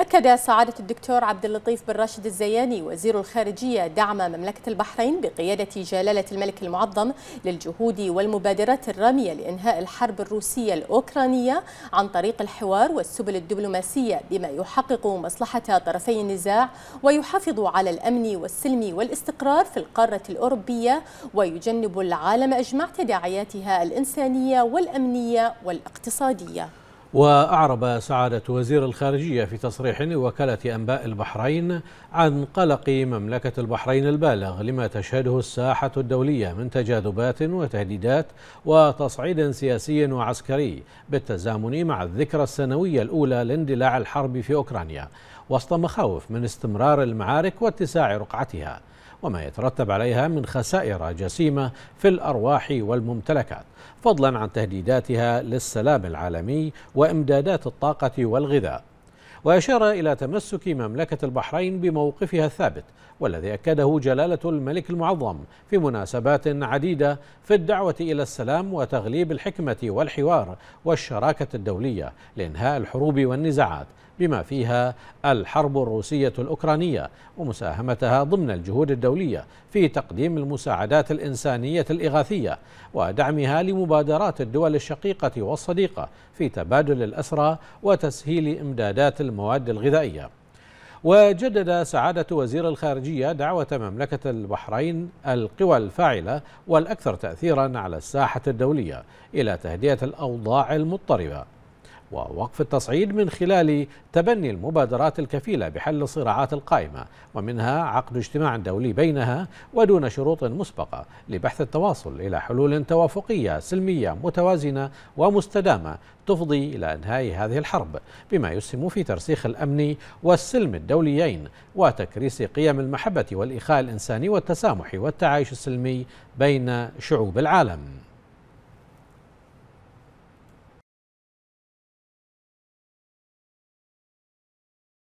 أكد سعادة الدكتور عبد اللطيف بن راشد الزياني وزير الخارجية دعم مملكة البحرين بقيادة جلالة الملك المعظم للجهود والمبادرات الرامية لإنهاء الحرب الروسية الأوكرانية عن طريق الحوار والسبل الدبلوماسية بما يحقق مصلحة طرفي النزاع ويحافظ على الأمن والسلم والاستقرار في القارة الأوروبية ويجنب العالم أجمع تداعياتها الإنسانية والأمنية والاقتصادية وأعرب سعادة وزير الخارجية في تصريح لوكالة أنباء البحرين عن قلق مملكة البحرين البالغ لما تشهده الساحة الدولية من تجاذبات وتهديدات وتصعيد سياسي وعسكري بالتزامن مع الذكرى السنوية الأولى لاندلاع الحرب في أوكرانيا وسط مخاوف من استمرار المعارك واتساع رقعتها وما يترتب عليها من خسائر جسيمة في الأرواح والممتلكات فضلا عن تهديداتها للسلام العالمي وإمدادات الطاقة والغذاء وأشار إلى تمسك مملكة البحرين بموقفها الثابت والذي أكده جلالة الملك المعظم في مناسبات عديدة في الدعوة إلى السلام وتغليب الحكمة والحوار والشراكة الدولية لإنهاء الحروب والنزاعات بما فيها الحرب الروسية الأوكرانية ومساهمتها ضمن الجهود الدولية في تقديم المساعدات الإنسانية الإغاثية ودعمها لمبادرات الدول الشقيقة والصديقة في تبادل الأسرى وتسهيل إمدادات المواد الغذائية وجدد سعادة وزير الخارجية دعوة مملكة البحرين القوى الفاعلة والأكثر تأثيرا على الساحة الدولية إلى تهدئة الأوضاع المضطربة ووقف التصعيد من خلال تبني المبادرات الكفيلة بحل الصراعات القائمة ومنها عقد اجتماع دولي بينها ودون شروط مسبقة لبحث التواصل إلى حلول توافقية سلمية متوازنة ومستدامة تفضي إلى إنهاء هذه الحرب بما يسهم في ترسيخ الأمن والسلم الدوليين وتكريس قيم المحبة والإخاء الإنساني والتسامح والتعايش السلمي بين شعوب العالم